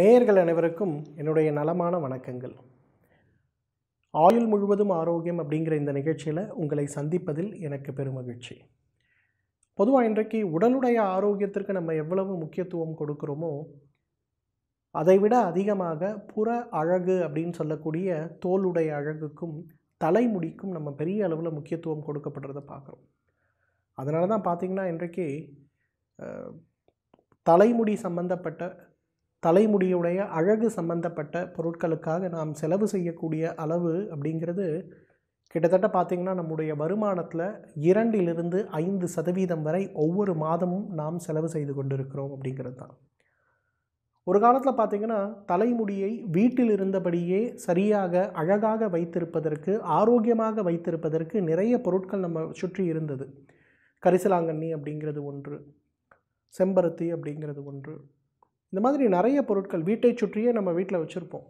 நேயர்கள் அனைவருக்கும் என்னுடைய நலமான வணக்கங்கள் ஆயுள் முழுவதும் ஆரோக்கியம் அப்படிங்கிற இந்த நிகழ்ச்சியில் உங்களை சந்திப்பதில் எனக்கு பெருமகிழ்ச்சி பொதுவாக இன்றைக்கு உடலுடைய ஆரோக்கியத்திற்கு நம்ம எவ்வளவு முக்கியத்துவம் கொடுக்குறோமோ அதைவிட அதிகமாக புற அழகு அப்படின்னு சொல்லக்கூடிய தோலுடைய அழகுக்கும் தலைமுடிக்கும் நம்ம பெரிய அளவில் முக்கியத்துவம் கொடுக்கப்படுறத பார்க்குறோம் அதனால தான் பார்த்திங்கன்னா இன்றைக்கு தலைமுடி சம்மந்தப்பட்ட தலைமுடியுடைய அழகு சம்பந்தப்பட்ட பொருட்களுக்காக நாம் செலவு செய்யக்கூடிய அளவு அப்படிங்கிறது கிட்டத்தட்ட பார்த்திங்கன்னா நம்முடைய வருமானத்தில் இரண்டிலிருந்து ஐந்து சதவீதம் வரை ஒவ்வொரு மாதமும் நாம் செலவு செய்து கொண்டிருக்கிறோம் அப்படிங்கிறது தான் ஒரு காலத்தில் பார்த்திங்கன்னா தலைமுடியை வீட்டில் இருந்தபடியே சரியாக அழகாக வைத்திருப்பதற்கு ஆரோக்கியமாக வைத்திருப்பதற்கு நிறைய பொருட்கள் நம்ம சுற்றி இருந்தது கரிசலாங்கண்ணி அப்படிங்கிறது ஒன்று செம்பருத்தி அப்படிங்கிறது ஒன்று இந்த மாதிரி நிறைய பொருட்கள் வீட்டை சுற்றியே நம்ம வீட்டில் வச்சுருப்போம்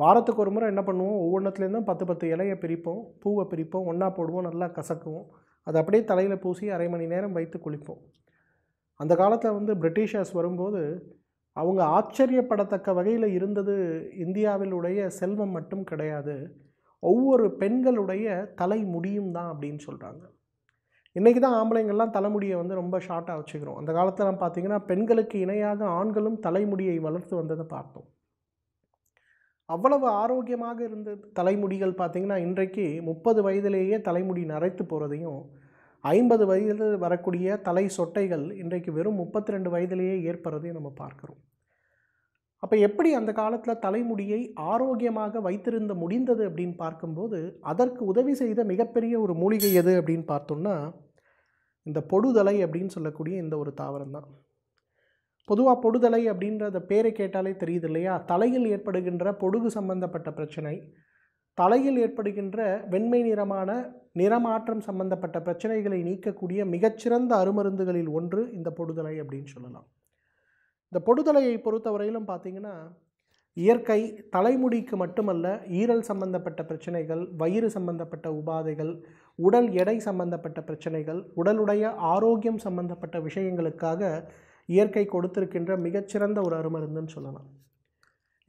வாரத்துக்கு ஒரு முறை என்ன பண்ணுவோம் ஒவ்வொன்றத்துலேருந்தும் பத்து பத்து இலையை பிரிப்போம் பூவை பிரிப்போம் ஒன்றா போடுவோம் நல்லா கசக்குவோம் அதை அப்படியே தலையில் பூசி அரை மணி நேரம் வைத்து குளிப்போம் அந்த காலத்தில் வந்து பிரிட்டிஷர்ஸ் வரும்போது அவங்க ஆச்சரியப்படத்தக்க வகையில் இருந்தது இந்தியாவிலுடைய செல்வம் மட்டும் கிடையாது ஒவ்வொரு பெண்களுடைய தலை முடியும் தான் அப்படின்னு சொல்கிறாங்க இன்றைக்கி தான் ஆம்பளைங்கள்லாம் தலைமுடியை வந்து ரொம்ப ஷார்ட்டாக வச்சுக்கிறோம் அந்த காலத்தில் பார்த்திங்கன்னா பெண்களுக்கு இணையாக ஆண்களும் தலைமுடியை வளர்த்து வந்ததை பார்த்தோம் அவ்வளவு ஆரோக்கியமாக இருந்த தலைமுடிகள் பார்த்திங்கன்னா இன்றைக்கு முப்பது வயதிலேயே தலைமுடி நரைத்து போகிறதையும் ஐம்பது வயதில் வரக்கூடிய தலை சொட்டைகள் இன்றைக்கு வெறும் முப்பத்தி ரெண்டு வயதிலேயே ஏற்படுறதையும் நம்ம பார்க்குறோம் அப்போ எப்படி அந்த காலத்தில் தலைமுடியை ஆரோக்கியமாக வைத்திருந்த முடிந்தது அப்படின்னு பார்க்கும்போது அதற்கு உதவி செய்த மிகப்பெரிய ஒரு மூலிகை எது அப்படின்னு பார்த்தோம்னா இந்த பொடுதலை அப்படின்னு சொல்லக்கூடிய இந்த ஒரு தாவரம் தான் பொதுவாக பொடுதலை அப்படின்றத பேரை கேட்டாலே தெரியுது இல்லையா தலையில் ஏற்படுகின்ற பொடுகு சம்பந்தப்பட்ட பிரச்சனை தலையில் ஏற்படுகின்ற வெண்மை நிறமான நிறமாற்றம் சம்பந்தப்பட்ட பிரச்சனைகளை நீக்கக்கூடிய மிகச்சிறந்த அருமருந்துகளில் ஒன்று இந்த பொடுதலை அப்படின்னு சொல்லலாம் இந்த பொடுதலையை பொறுத்தவரையிலும் பார்த்திங்கன்னா இயற்கை தலைமுடிக்கு மட்டுமல்ல ஈரல் சம்பந்தப்பட்ட பிரச்சனைகள் வயிறு சம்பந்தப்பட்ட உபாதைகள் உடல் எடை சம்பந்தப்பட்ட பிரச்சனைகள் உடலுடைய ஆரோக்கியம் சம்பந்தப்பட்ட விஷயங்களுக்காக இயற்கை கொடுத்திருக்கின்ற மிகச்சிறந்த ஒரு அருமருந்துன்னு சொல்லலாம்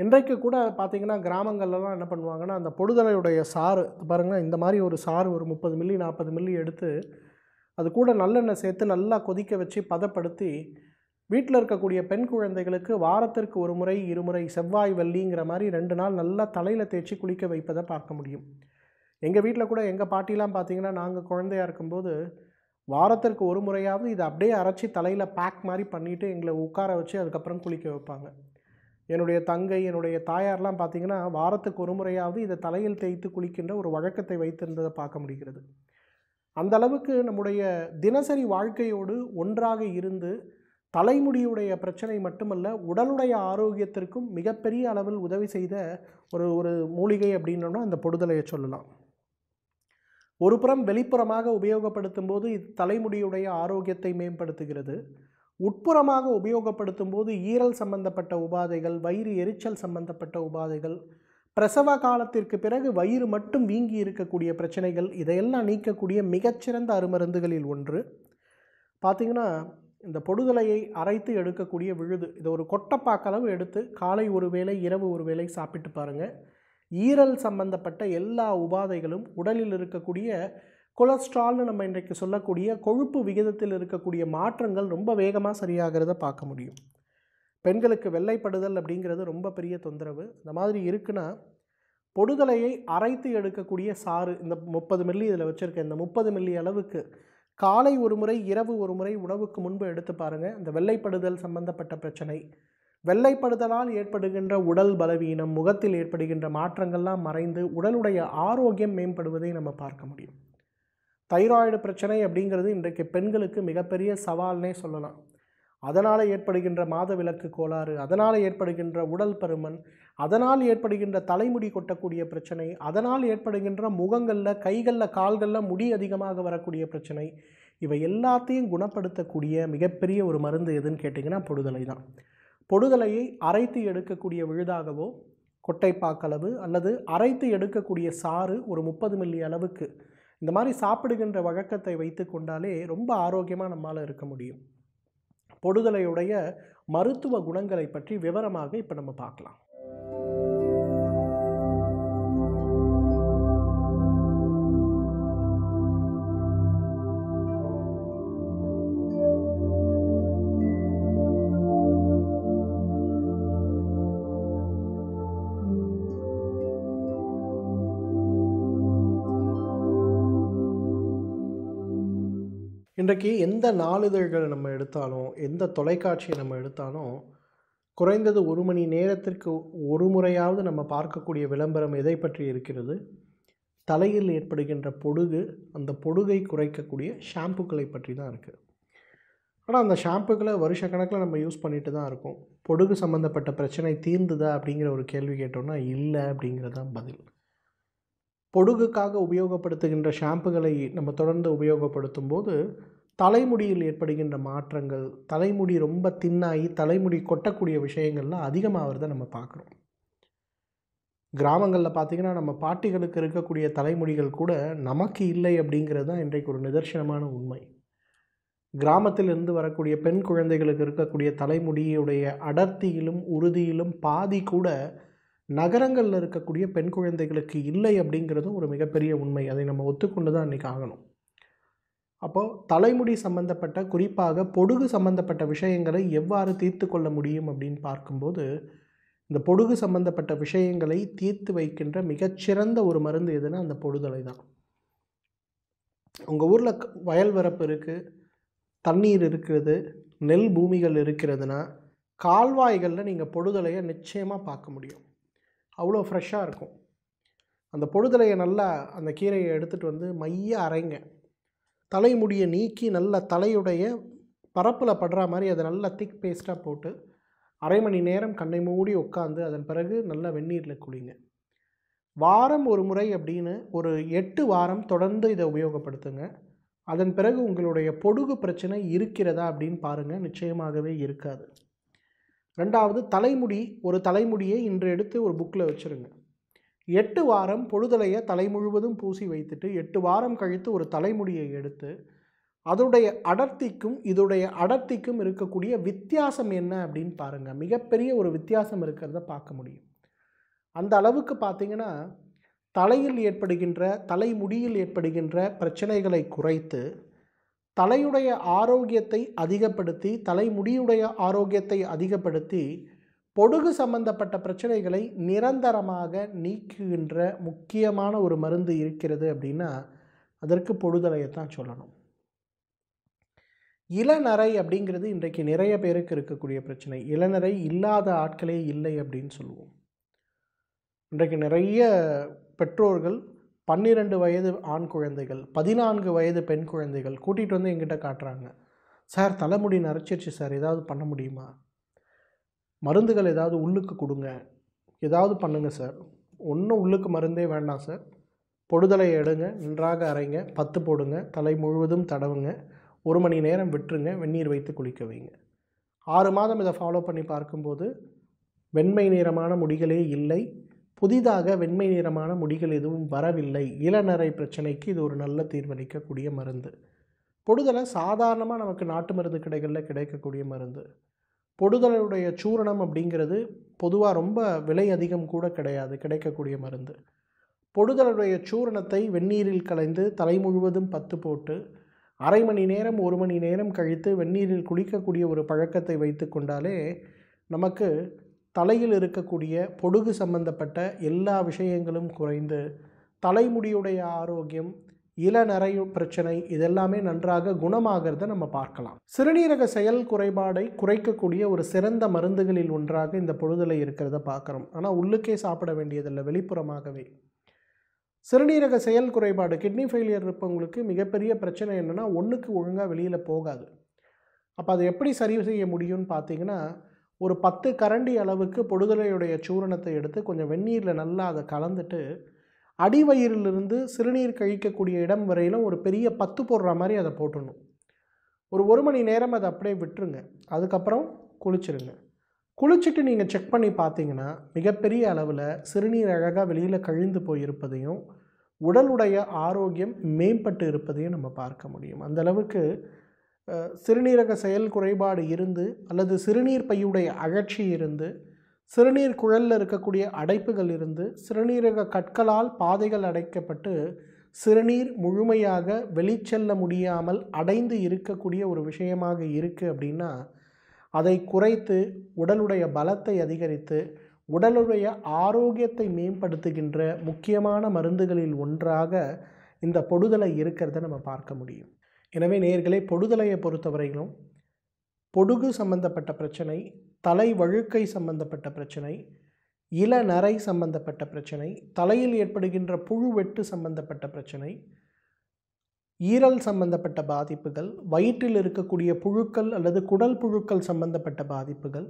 இன்றைக்கு கூட பார்த்திங்கன்னா கிராமங்கள்லாம் என்ன பண்ணுவாங்கன்னா அந்த பொடுதலையுடைய சாறு பாருங்கள் இந்த மாதிரி ஒரு சாறு ஒரு முப்பது மில்லி நாற்பது மில்லி எடுத்து அது கூட நல்லெண்ணெய் சேர்த்து நல்லா கொதிக்க வச்சு பதப்படுத்தி வீட்டில் இருக்கக்கூடிய பெண் குழந்தைகளுக்கு வாரத்திற்கு ஒரு முறை இருமுறை செவ்வாய் வள்ளிங்கிற மாதிரி ரெண்டு நாள் நல்லா தலையில் தேய்ச்சி குளிக்க வைப்பதை பார்க்க முடியும் எங்கள் வீட்டில் கூட எங்கள் பாட்டிலாம் பார்த்தீங்கன்னா நாங்கள் குழந்தையாக இருக்கும்போது வாரத்திற்கு ஒரு முறையாவது இதை அப்படியே அரைச்சி தலையில் பேக் மாதிரி பண்ணிவிட்டு எங்களை உட்கார வச்சு அதுக்கப்புறம் குளிக்க வைப்பாங்க என்னுடைய தங்கை என்னுடைய தாயார்லாம் பார்த்திங்கன்னா வாரத்துக்கு ஒரு முறையாவது இதை தலையில் தேய்த்து குளிக்கின்ற ஒரு வழக்கத்தை வைத்திருந்ததை பார்க்க முடிகிறது அந்தளவுக்கு நம்முடைய தினசரி வாழ்க்கையோடு ஒன்றாக இருந்து தலைமுடியுடைய பிரச்சனை மட்டுமல்ல உடலுடைய ஆரோக்கியத்திற்கும் மிகப்பெரிய அளவில் உதவி செய்த ஒரு ஒரு மூலிகை அப்படின்னோம்னா அந்த பொடுதலையை சொல்லலாம் ஒரு புறம் வெளிப்புறமாக உபயோகப்படுத்தும் போது இது தலைமுடியுடைய ஆரோக்கியத்தை மேம்படுத்துகிறது உட்புறமாக உபயோகப்படுத்தும் போது ஈரல் சம்பந்தப்பட்ட உபாதைகள் வயிறு எரிச்சல் சம்பந்தப்பட்ட உபாதைகள் பிரசவ காலத்திற்கு பிறகு வயிறு மட்டும் வீங்கி இருக்கக்கூடிய பிரச்சனைகள் இதையெல்லாம் நீக்கக்கூடிய மிகச்சிறந்த அருமருந்துகளில் ஒன்று பார்த்திங்கன்னா இந்த பொடுதலையை அரைத்து எடுக்கக்கூடிய விழுது இதை ஒரு கொட்டப்பாக்களவு எடுத்து காலை ஒரு வேளை இரவு ஒரு வேளை சாப்பிட்டு பாருங்கள் ஈரல் சம்பந்தப்பட்ட எல்லா உபாதைகளும் உடலில் இருக்கக்கூடிய கொலஸ்ட்ரால்னு நம்ம இன்றைக்கு சொல்லக்கூடிய கொழுப்பு விகிதத்தில் இருக்கக்கூடிய மாற்றங்கள் ரொம்ப வேகமாக சரியாகிறத பார்க்க முடியும் பெண்களுக்கு வெள்ளைப்படுதல் அப்படிங்கிறது ரொம்ப பெரிய தொந்தரவு இந்த மாதிரி இருக்குன்னா பொடுதலையை அரைத்து எடுக்கக்கூடிய சாறு இந்த முப்பது மில்லி இதில் வச்சுருக்கேன் இந்த முப்பது மில்லி அளவுக்கு காலை ஒரு முறை இரவு ஒரு முறை உணவுக்கு முன்பு எடுத்து பாருங்கள் இந்த வெள்ளைப்படுதல் சம்பந்தப்பட்ட பிரச்சனை வெள்ளைப்படுதலால் ஏற்படுகின்ற உடல் பலவீனம் முகத்தில் ஏற்படுகின்ற மாற்றங்கள்லாம் மறைந்து உடலுடைய ஆரோக்கியம் மேம்படுவதை நம்ம பார்க்க முடியும் தைராய்டு பிரச்சனை அப்படிங்கிறது இன்றைக்கு பெண்களுக்கு மிகப்பெரிய சவால்னே சொல்லலாம் அதனால் ஏற்படுகின்ற மாதவிலக்கு கோளாறு அதனால் ஏற்படுகின்ற உடல் பருமன் அதனால் ஏற்படுகின்ற தலைமுடி கொட்டக்கூடிய பிரச்சனை அதனால் ஏற்படுகின்ற முகங்களில் கைகளில் கால்களில் முடி அதிகமாக வரக்கூடிய பிரச்சனை இவை எல்லாத்தையும் குணப்படுத்தக்கூடிய மிகப்பெரிய ஒரு மருந்து எதுன்னு கேட்டிங்கன்னா பொடுதலை தான் பொடுதலையை அரைத்து எடுக்கக்கூடிய விழுதாகவோ கொட்டைப்பாக்களவு அல்லது அரைத்து எடுக்கக்கூடிய சாறு ஒரு முப்பது மில்லி அளவுக்கு இந்த மாதிரி சாப்பிடுகின்ற வழக்கத்தை வைத்து கொண்டாலே ரொம்ப ஆரோக்கியமாக நம்மளால் இருக்க முடியும் பொடுதலையுடைய மருத்துவ குணங்களை பற்றி விவரமாக இப்போ நம்ம பார்க்கலாம் இன்றைக்கு எந்த நாளிதழ்களை நம்ம எடுத்தாலும் எந்த தொலைக்காட்சியை நம்ம எடுத்தாலும் குறைந்தது ஒரு மணி நேரத்திற்கு ஒரு முறையாவது நம்ம பார்க்கக்கூடிய விளம்பரம் எதை பற்றி இருக்கிறது தலையில் ஏற்படுகின்ற பொடுகு அந்த பொடுகை குறைக்கக்கூடிய ஷாம்புக்களை பற்றி தான் இருக்குது ஆனால் அந்த ஷாம்புக்களை வருஷ கணக்கில் நம்ம யூஸ் பண்ணிட்டு தான் இருக்கோம் பொடுகு சம்மந்தப்பட்ட பிரச்சனை தீர்ந்துதா அப்படிங்கிற ஒரு கேள்வி கேட்டோம்னா இல்லை அப்படிங்கிறதான் பதில் பொடுகுக்காக உபயோகப்படுத்துகின்ற ஷாம்புகளை நம்ம தொடர்ந்து உபயோகப்படுத்தும் போது தலைமுடியில் ஏற்படுகின்ற மாற்றங்கள் தலைமுடி ரொம்ப தின்னாகி தலைமுடி கொட்டக்கூடிய விஷயங்கள்லாம் அதிகமாகிறத நம்ம பார்க்குறோம் கிராமங்களில் பார்த்திங்கன்னா நம்ம பாட்டிகளுக்கு இருக்கக்கூடிய தலைமுடிகள் கூட நமக்கு இல்லை அப்படிங்கிறது தான் இன்றைக்கு ஒரு நிதர்சனமான உண்மை கிராமத்திலிருந்து வரக்கூடிய பெண் குழந்தைகளுக்கு இருக்கக்கூடிய தலைமுடியுடைய அடர்த்தியிலும் உறுதியிலும் பாதி கூட நகரங்களில் இருக்கக்கூடிய பெண் குழந்தைகளுக்கு இல்லை அப்படிங்கிறதும் ஒரு மிகப்பெரிய உண்மை அதை நம்ம ஒத்துக்கொண்டு தான் இன்றைக்கி ஆகணும் அப்போது தலைமுடி சம்பந்தப்பட்ட குறிப்பாக பொடுகு சம்பந்தப்பட்ட விஷயங்களை எவ்வாறு தீர்த்து கொள்ள முடியும் அப்படின்னு பார்க்கும்போது இந்த பொடுகு சம்பந்தப்பட்ட விஷயங்களை தீர்த்து வைக்கின்ற மிகச்சிறந்த ஒரு மருந்து எதுனா அந்த பொடுதலை தான் உங்கள் ஊரில் வயல் வரப்பு இருக்குது தண்ணீர் இருக்கிறது நெல் பூமிகள் இருக்கிறதுனா கால்வாய்களில் நீங்கள் பொடுதலையை நிச்சயமாக பார்க்க முடியும் அவ்வளோ ஃப்ரெஷ்ஷாக இருக்கும் அந்த பொடுதலையை நல்லா அந்த கீரையை எடுத்துகிட்டு வந்து மைய அரைங்க தலைமுடியை நீக்கி நல்ல தலையுடைய பரப்பில் படுற மாதிரி அதை நல்லா திக் பேஸ்ட்டாக போட்டு அரை மணி நேரம் கண்ணை மூடி உட்காந்து அதன் பிறகு நல்லா வெந்நீரில் குளிங்க வாரம் ஒரு முறை அப்படின்னு ஒரு எட்டு வாரம் தொடர்ந்து இதை உபயோகப்படுத்துங்க அதன் பிறகு உங்களுடைய பொடுகு பிரச்சனை இருக்கிறதா அப்படின்னு பாருங்கள் நிச்சயமாகவே இருக்காது ரெண்டாவது தலைமுடி ஒரு தலைமுடியை இன்று எடுத்து ஒரு புக்கில் வச்சுருங்க எட்டு வாரம் பொழுதலையை தலை முழுவதும் பூசி வைத்துட்டு எட்டு வாரம் கழித்து ஒரு தலைமுடியை எடுத்து அதனுடைய அடர்த்திக்கும் இதோடைய அடர்த்திக்கும் இருக்கக்கூடிய வித்தியாசம் என்ன அப்படின்னு பாருங்கள் மிகப்பெரிய ஒரு வித்தியாசம் இருக்கிறத பார்க்க முடியும் அந்த அளவுக்கு பார்த்திங்கன்னா தலையில் ஏற்படுகின்ற தலைமுடியில் ஏற்படுகின்ற பிரச்சனைகளை குறைத்து தலையுடைய ஆரோக்கியத்தை அதிகப்படுத்தி தலைமுடியுடைய ஆரோக்கியத்தை அதிகப்படுத்தி பொடுகு சம்பந்தப்பட்ட பிரச்சனைகளை நிரந்தரமாக நீக்குகின்ற முக்கியமான ஒரு மருந்து இருக்கிறது அப்படின்னா அதற்கு பொடுதலையைத்தான் சொல்லணும் இளநரை அப்படிங்கிறது இன்றைக்கு நிறைய பேருக்கு இருக்கக்கூடிய பிரச்சனை இளநரை இல்லாத ஆட்களே இல்லை அப்படின்னு சொல்லுவோம் இன்றைக்கு நிறைய பெற்றோர்கள் பன்னிரெண்டு வயது ஆண் குழந்தைகள் பதினான்கு வயது பெண் குழந்தைகள் கூட்டிகிட்டு வந்து எங்கிட்ட காட்டுறாங்க சார் தலைமுடி நரைச்சிருச்சு சார் ஏதாவது பண்ண முடியுமா மருந்துகள் ஏதாவது உள்ளுக்கு கொடுங்க ஏதாவது பண்ணுங்கள் சார் ஒன்றும் உள்ளுக்கு மருந்தே வேண்டாம் சார் பொடுதலை எடுங்க நன்றாக அரைங்க பத்து போடுங்க தலை முழுவதும் தடவுங்க ஒரு மணி நேரம் விட்டுருங்க வெந்நீர் வைத்து குளிக்க வைங்க ஆறு மாதம் இதை ஃபாலோ பண்ணி பார்க்கும்போது வெண்மை நிறமான முடிகளே இல்லை புதிதாக வெண்மை நிறமான முடிகள் எதுவும் வரவில்லை இளநரை பிரச்சனைக்கு இது ஒரு நல்ல தீர்வளிக்கக்கூடிய மருந்து பொடுதலை சாதாரணமாக நமக்கு நாட்டு மருந்து கடைகளில் கிடைக்கக்கூடிய மருந்து பொடுதலுடைய சூரணம் அப்படிங்கிறது பொதுவாக ரொம்ப விலை அதிகம் கூட கிடையாது கிடைக்கக்கூடிய மருந்து பொடுதலுடைய சூரணத்தை வெந்நீரில் கலைந்து தலை முழுவதும் பத்து போட்டு அரை மணி நேரம் ஒரு மணி நேரம் கழித்து வெந்நீரில் குளிக்கக்கூடிய ஒரு பழக்கத்தை வைத்து கொண்டாலே நமக்கு தலையில் இருக்கக்கூடிய பொடுகு சம்பந்தப்பட்ட எல்லா விஷயங்களும் குறைந்து தலைமுடியுடைய ஆரோக்கியம் நிறைய பிரச்சனை இதெல்லாமே நன்றாக குணமாகிறத நம்ம பார்க்கலாம் சிறுநீரக செயல் குறைபாடை குறைக்கக்கூடிய ஒரு சிறந்த மருந்துகளில் ஒன்றாக இந்த பொழுதலை இருக்கிறத பார்க்குறோம் ஆனால் உள்ளுக்கே சாப்பிட வேண்டியதில்லை வெளிப்புறமாகவே சிறுநீரக செயல் குறைபாடு கிட்னி ஃபெயிலியர் இருப்பவங்களுக்கு மிகப்பெரிய பிரச்சனை என்னென்னா ஒன்றுக்கு ஒழுங்காக வெளியில் போகாது அப்போ அதை எப்படி சரி செய்ய முடியும்னு பார்த்தீங்கன்னா ஒரு பத்து கரண்டி அளவுக்கு பொழுதலையுடைய சூரணத்தை எடுத்து கொஞ்சம் வெந்நீரில் நல்லா அதை கலந்துட்டு அடிவயிறிலிருந்து சிறுநீர் கழிக்கக்கூடிய இடம் வரையிலும் ஒரு பெரிய பத்து போடுற மாதிரி அதை போட்டுடணும் ஒரு ஒரு மணி நேரம் அதை அப்படியே விட்டுருங்க அதுக்கப்புறம் குளிச்சிருங்க குளிச்சுட்டு நீங்கள் செக் பண்ணி பார்த்தீங்கன்னா மிகப்பெரிய அளவில் சிறுநீர் அழகாக வெளியில் கழிந்து போயிருப்பதையும் உடலுடைய ஆரோக்கியம் மேம்பட்டு இருப்பதையும் நம்ம பார்க்க முடியும் அந்த அளவுக்கு சிறுநீரக செயல் குறைபாடு இருந்து அல்லது சிறுநீர் பையுடைய அகழ்ச்சி இருந்து சிறுநீர் குழலில் இருக்கக்கூடிய அடைப்புகள் இருந்து சிறுநீரக கற்களால் பாதைகள் அடைக்கப்பட்டு சிறுநீர் முழுமையாக வெளிச்செல்ல முடியாமல் அடைந்து இருக்கக்கூடிய ஒரு விஷயமாக இருக்குது அப்படின்னா அதை குறைத்து உடலுடைய பலத்தை அதிகரித்து உடலுடைய ஆரோக்கியத்தை மேம்படுத்துகின்ற முக்கியமான மருந்துகளில் ஒன்றாக இந்த பொடுதலை இருக்கிறத நம்ம பார்க்க முடியும் எனவே நேர்களை பொடுதலையை பொறுத்தவரையிலும் பொடுகு சம்பந்தப்பட்ட பிரச்சனை தலை வழுக்கை சம்பந்தப்பட்ட பிரச்சனை இள நரை சம்பந்தப்பட்ட பிரச்சனை தலையில் ஏற்படுகின்ற புழு வெட்டு சம்பந்தப்பட்ட பிரச்சனை ஈரல் சம்பந்தப்பட்ட பாதிப்புகள் வயிற்றில் இருக்கக்கூடிய புழுக்கள் அல்லது குடல் புழுக்கள் சம்பந்தப்பட்ட பாதிப்புகள்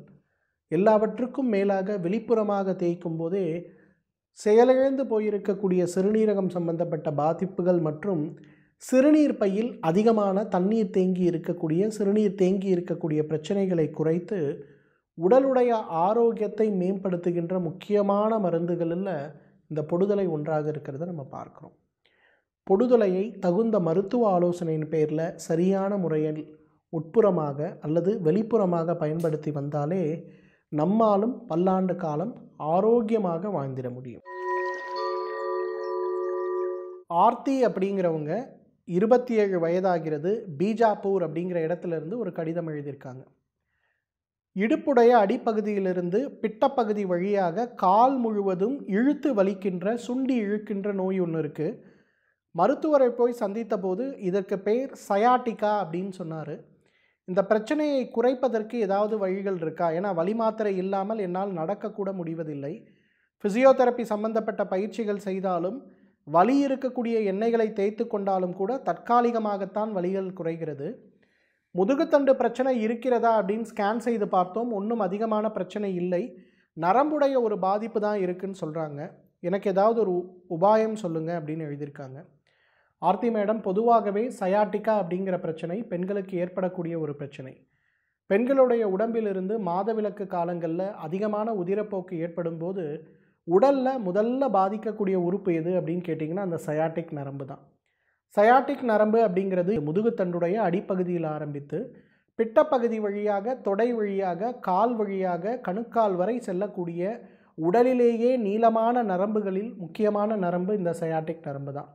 எல்லாவற்றுக்கும் மேலாக வெளிப்புறமாக தேய்க்கும் போதே செயலிழந்து போயிருக்கக்கூடிய சிறுநீரகம் சம்பந்தப்பட்ட பாதிப்புகள் மற்றும் சிறுநீர் பையில் அதிகமான தண்ணீர் தேங்கி இருக்கக்கூடிய சிறுநீர் தேங்கி இருக்கக்கூடிய பிரச்சனைகளை குறைத்து உடலுடைய ஆரோக்கியத்தை மேம்படுத்துகின்ற முக்கியமான மருந்துகளில் இந்த பொடுதலை ஒன்றாக இருக்கிறத நம்ம பார்க்குறோம் பொடுதலையை தகுந்த மருத்துவ ஆலோசனையின் பேரில் சரியான முறையில் உட்புறமாக அல்லது வெளிப்புறமாக பயன்படுத்தி வந்தாலே நம்மாலும் பல்லாண்டு காலம் ஆரோக்கியமாக வாழ்ந்திட முடியும் ஆர்த்தி அப்படிங்கிறவங்க இருபத்தி ஏழு வயதாகிறது பீஜாப்பூர் அப்படிங்கிற இடத்துலேருந்து ஒரு கடிதம் எழுதியிருக்காங்க இடுப்புடைய அடிப்பகுதியிலிருந்து பிட்டப்பகுதி வழியாக கால் முழுவதும் இழுத்து வலிக்கின்ற சுண்டி இழுக்கின்ற நோய் ஒன்று இருக்குது மருத்துவரை போய் சந்தித்த போது இதற்கு பெயர் சயாட்டிக்கா அப்படின்னு சொன்னார் இந்த பிரச்சனையை குறைப்பதற்கு ஏதாவது வழிகள் இருக்கா ஏன்னா வழி மாத்திரை இல்லாமல் என்னால் நடக்கக்கூட முடிவதில்லை ஃபிசியோதெரப்பி சம்பந்தப்பட்ட பயிற்சிகள் செய்தாலும் வலி இருக்கக்கூடிய எண்ணெய்களை தேய்த்து கொண்டாலும் கூட தற்காலிகமாகத்தான் வலிகள் குறைகிறது முதுகுத்தண்டு பிரச்சனை இருக்கிறதா அப்படின்னு ஸ்கேன் செய்து பார்த்தோம் ஒன்றும் அதிகமான பிரச்சனை இல்லை நரம்புடைய ஒரு பாதிப்பு தான் இருக்குன்னு சொல்கிறாங்க எனக்கு ஏதாவது ஒரு உபாயம் சொல்லுங்கள் அப்படின்னு எழுதியிருக்காங்க ஆர்த்தி மேடம் பொதுவாகவே சயாட்டிக்கா அப்படிங்கிற பிரச்சனை பெண்களுக்கு ஏற்படக்கூடிய ஒரு பிரச்சனை பெண்களுடைய உடம்பிலிருந்து மாதவிலக்கு காலங்களில் அதிகமான உதிரப்போக்கு ஏற்படும் போது உடலில் முதல்ல பாதிக்கக்கூடிய உறுப்பு எது அப்படின்னு கேட்டிங்கன்னா அந்த சயாட்டிக் நரம்பு தான் சயாட்டிக் நரம்பு அப்படிங்கிறது முதுகுத்தண்டுடைய அடிப்பகுதியில் ஆரம்பித்து பிட்டப்பகுதி வழியாக தொடை வழியாக கால் வழியாக கணுக்கால் வரை செல்லக்கூடிய உடலிலேயே நீளமான நரம்புகளில் முக்கியமான நரம்பு இந்த சயாட்டிக் நரம்பு தான்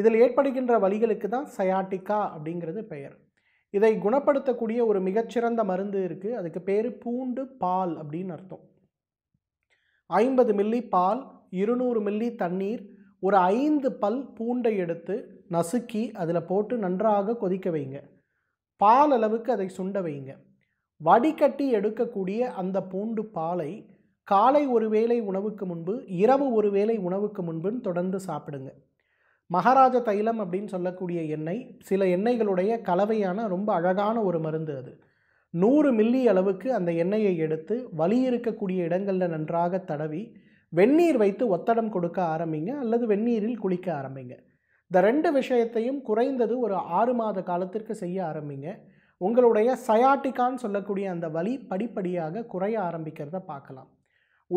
இதில் ஏற்படுகின்ற வழிகளுக்கு தான் சயாட்டிக்கா அப்படிங்கிறது பெயர் இதை குணப்படுத்தக்கூடிய ஒரு மிகச்சிறந்த மருந்து இருக்குது அதுக்கு பேர் பூண்டு பால் அப்படின்னு அர்த்தம் ஐம்பது மில்லி பால் இருநூறு மில்லி தண்ணீர் ஒரு ஐந்து பல் பூண்டை எடுத்து நசுக்கி அதில் போட்டு நன்றாக கொதிக்க வைங்க பால் அளவுக்கு அதை சுண்ட வைங்க வடிகட்டி எடுக்கக்கூடிய அந்த பூண்டு பாலை காலை ஒரு வேளை உணவுக்கு முன்பு இரவு ஒரு வேளை உணவுக்கு முன்புன்னு தொடர்ந்து சாப்பிடுங்க மகாராஜ தைலம் அப்படின்னு சொல்லக்கூடிய எண்ணெய் சில எண்ணெய்களுடைய கலவையான ரொம்ப அழகான ஒரு மருந்து அது நூறு மில்லி அளவுக்கு அந்த எண்ணெயை எடுத்து வலி இருக்கக்கூடிய இடங்களில் நன்றாக தடவி வெந்நீர் வைத்து ஒத்தடம் கொடுக்க ஆரம்பிங்க அல்லது வெந்நீரில் குளிக்க ஆரம்பிங்க இந்த ரெண்டு விஷயத்தையும் குறைந்தது ஒரு ஆறு மாத காலத்திற்கு செய்ய ஆரம்பிங்க உங்களுடைய சயாட்டிக்கான்னு சொல்லக்கூடிய அந்த வலி படிப்படியாக குறைய ஆரம்பிக்கிறத பார்க்கலாம்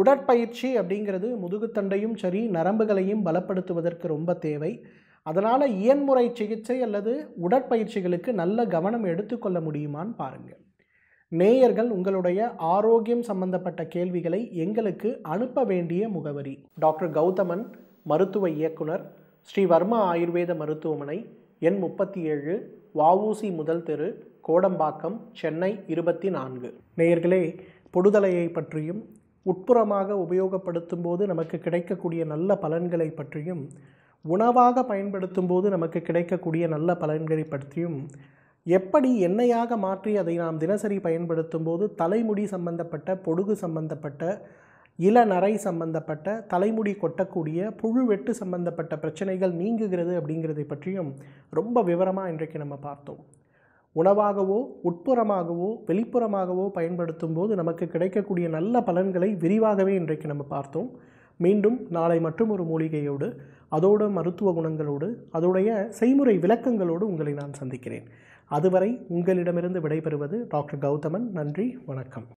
உடற்பயிற்சி அப்படிங்கிறது முதுகுத்தண்டையும் சரி நரம்புகளையும் பலப்படுத்துவதற்கு ரொம்ப தேவை அதனால் இயன்முறை சிகிச்சை அல்லது உடற்பயிற்சிகளுக்கு நல்ல கவனம் எடுத்துக்கொள்ள முடியுமான்னு பாருங்கள் நேயர்கள் உங்களுடைய ஆரோக்கியம் சம்பந்தப்பட்ட கேள்விகளை எங்களுக்கு அனுப்ப வேண்டிய முகவரி டாக்டர் கௌதமன் மருத்துவ இயக்குனர் ஸ்ரீ வர்மா ஆயுர்வேத மருத்துவமனை எண் முப்பத்தி ஏழு வவுசி முதல் தெரு கோடம்பாக்கம் சென்னை இருபத்தி நான்கு நேயர்களே பொடுதலையை பற்றியும் உட்புறமாக உபயோகப்படுத்தும் போது நமக்கு கிடைக்கக்கூடிய நல்ல பலன்களை பற்றியும் உணவாக பயன்படுத்தும் போது நமக்கு கிடைக்கக்கூடிய நல்ல பலன்களை பற்றியும் எப்படி எண்ணெயாக மாற்றி அதை நாம் தினசரி பயன்படுத்தும் போது தலைமுடி சம்பந்தப்பட்ட பொடுகு சம்பந்தப்பட்ட நரை சம்பந்தப்பட்ட தலைமுடி கொட்டக்கூடிய புழு வெட்டு சம்பந்தப்பட்ட பிரச்சனைகள் நீங்குகிறது அப்படிங்கிறதை பற்றியும் ரொம்ப விவரமாக இன்றைக்கு நம்ம பார்த்தோம் உணவாகவோ உட்புறமாகவோ வெளிப்புறமாகவோ பயன்படுத்தும் போது நமக்கு கிடைக்கக்கூடிய நல்ல பலன்களை விரிவாகவே இன்றைக்கு நம்ம பார்த்தோம் மீண்டும் நாளை மற்றும் ஒரு மூலிகையோடு அதோடு மருத்துவ குணங்களோடு அதோடைய செய்முறை விளக்கங்களோடு உங்களை நான் சந்திக்கிறேன் அதுவரை உங்களிடமிருந்து விடைபெறுவது டாக்டர் கௌதமன் நன்றி வணக்கம்